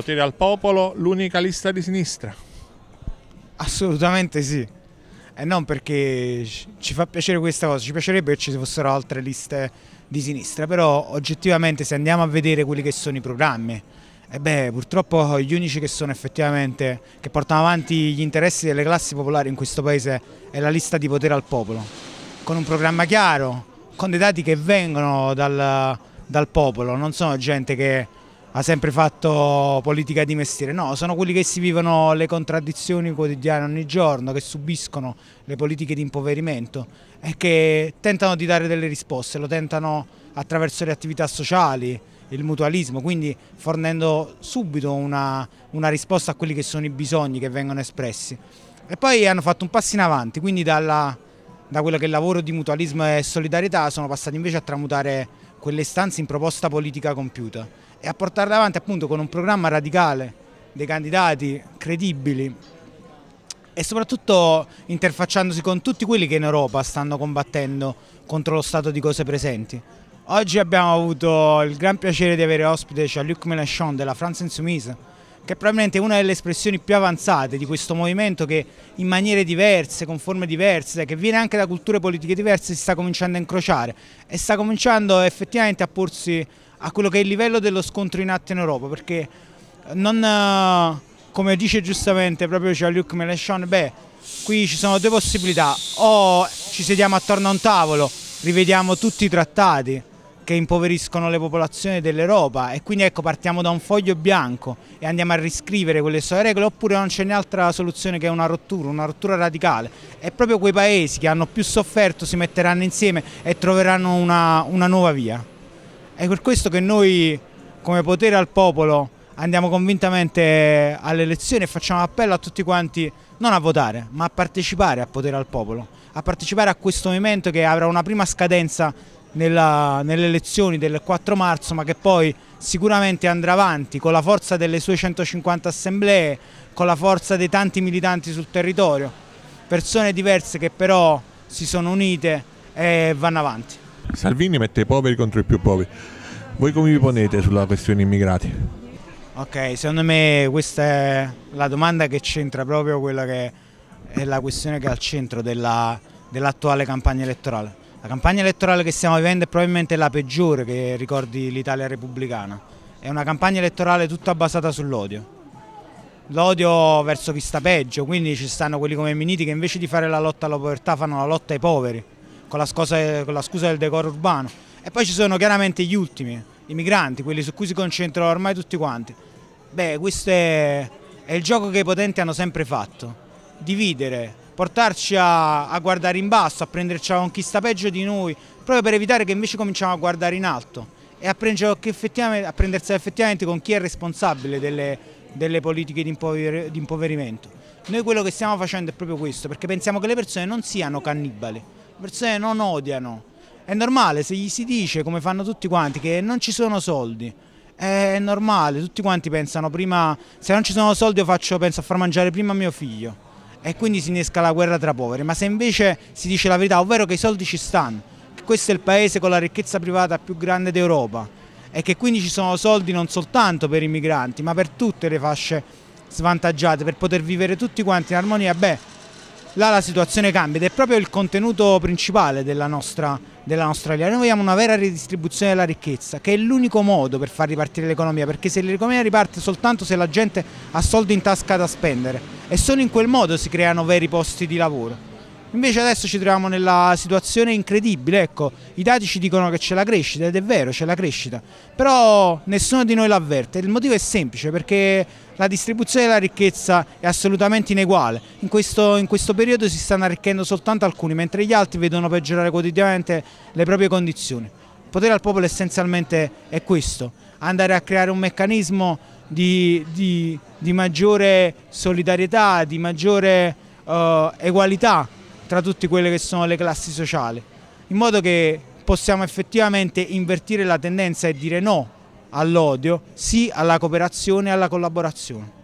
potere al popolo l'unica lista di sinistra? Assolutamente sì. E eh, non perché ci fa piacere questa cosa, ci piacerebbe che ci fossero altre liste di sinistra, però oggettivamente se andiamo a vedere quelli che sono i programmi, e eh beh, purtroppo gli unici che sono effettivamente, che portano avanti gli interessi delle classi popolari in questo paese è la lista di potere al popolo, con un programma chiaro, con dei dati che vengono dal, dal popolo, non sono gente che ha sempre fatto politica di mestiere, no, sono quelli che si vivono le contraddizioni quotidiane ogni giorno, che subiscono le politiche di impoverimento e che tentano di dare delle risposte, lo tentano attraverso le attività sociali, il mutualismo, quindi fornendo subito una, una risposta a quelli che sono i bisogni che vengono espressi. E poi hanno fatto un passo in avanti, quindi dalla, da quello che è il lavoro di mutualismo e solidarietà sono passati invece a tramutare quelle istanze in proposta politica compiuta e a portarle avanti appunto con un programma radicale dei candidati credibili e soprattutto interfacciandosi con tutti quelli che in Europa stanno combattendo contro lo stato di cose presenti. Oggi abbiamo avuto il gran piacere di avere ospite Jean-Luc Mélenchon della France Insoumise, che è probabilmente una delle espressioni più avanzate di questo movimento che in maniere diverse, con forme diverse, che viene anche da culture politiche diverse, si sta cominciando a incrociare e sta cominciando effettivamente a porsi a quello che è il livello dello scontro in atto in Europa, perché non, eh, come dice giustamente proprio Jean-Luc Mélenchon, beh, qui ci sono due possibilità, o ci sediamo attorno a un tavolo, rivediamo tutti i trattati, che impoveriscono le popolazioni dell'Europa e quindi ecco partiamo da un foglio bianco e andiamo a riscrivere quelle sue regole oppure non c'è un'altra soluzione che è una rottura, una rottura radicale e proprio quei paesi che hanno più sofferto si metteranno insieme e troveranno una, una nuova via. È per questo che noi come potere al popolo andiamo convintamente alle elezioni e facciamo appello a tutti quanti non a votare ma a partecipare a potere al popolo, a partecipare a questo movimento che avrà una prima scadenza nella, nelle elezioni del 4 marzo ma che poi sicuramente andrà avanti con la forza delle sue 150 assemblee, con la forza dei tanti militanti sul territorio, persone diverse che però si sono unite e vanno avanti. Salvini mette i poveri contro i più poveri, voi come vi ponete sulla questione immigrati? Ok, secondo me questa è la domanda che c'entra proprio quella che è la questione che è al centro dell'attuale dell campagna elettorale. La campagna elettorale che stiamo vivendo è probabilmente la peggiore che ricordi l'Italia repubblicana. È una campagna elettorale tutta basata sull'odio. L'odio verso chi sta peggio, quindi ci stanno quelli come Miniti che invece di fare la lotta alla povertà fanno la lotta ai poveri, con la, scusa, con la scusa del decoro urbano. E poi ci sono chiaramente gli ultimi, i migranti, quelli su cui si concentrano ormai tutti quanti. Beh, questo è, è il gioco che i potenti hanno sempre fatto, dividere portarci a, a guardare in basso, a prenderci la conquista peggio di noi, proprio per evitare che invece cominciamo a guardare in alto e a, a prendersi effettivamente con chi è responsabile delle, delle politiche di, impover di impoverimento. Noi quello che stiamo facendo è proprio questo, perché pensiamo che le persone non siano cannibali, le persone non odiano. È normale se gli si dice, come fanno tutti quanti, che non ci sono soldi, è normale, tutti quanti pensano prima, se non ci sono soldi io faccio, penso a far mangiare prima mio figlio e quindi si innesca la guerra tra poveri, ma se invece si dice la verità, ovvero che i soldi ci stanno, che questo è il paese con la ricchezza privata più grande d'Europa e che quindi ci sono soldi non soltanto per i migranti, ma per tutte le fasce svantaggiate, per poter vivere tutti quanti in armonia, beh, là la situazione cambia ed è proprio il contenuto principale della nostra, della nostra Noi vogliamo una vera ridistribuzione della ricchezza, che è l'unico modo per far ripartire l'economia, perché se l'economia riparte soltanto se la gente ha soldi in tasca da spendere, e solo in quel modo si creano veri posti di lavoro. Invece adesso ci troviamo nella situazione incredibile, ecco, i dati ci dicono che c'è la crescita ed è vero, c'è la crescita, però nessuno di noi l'avverte. Il motivo è semplice perché la distribuzione della ricchezza è assolutamente ineguale. In questo, in questo periodo si stanno arricchendo soltanto alcuni, mentre gli altri vedono peggiorare quotidianamente le proprie condizioni. Il potere al popolo essenzialmente è questo, andare a creare un meccanismo di, di, di maggiore solidarietà, di maggiore eh, equalità tra tutte quelle che sono le classi sociali, in modo che possiamo effettivamente invertire la tendenza e dire no all'odio, sì alla cooperazione e alla collaborazione.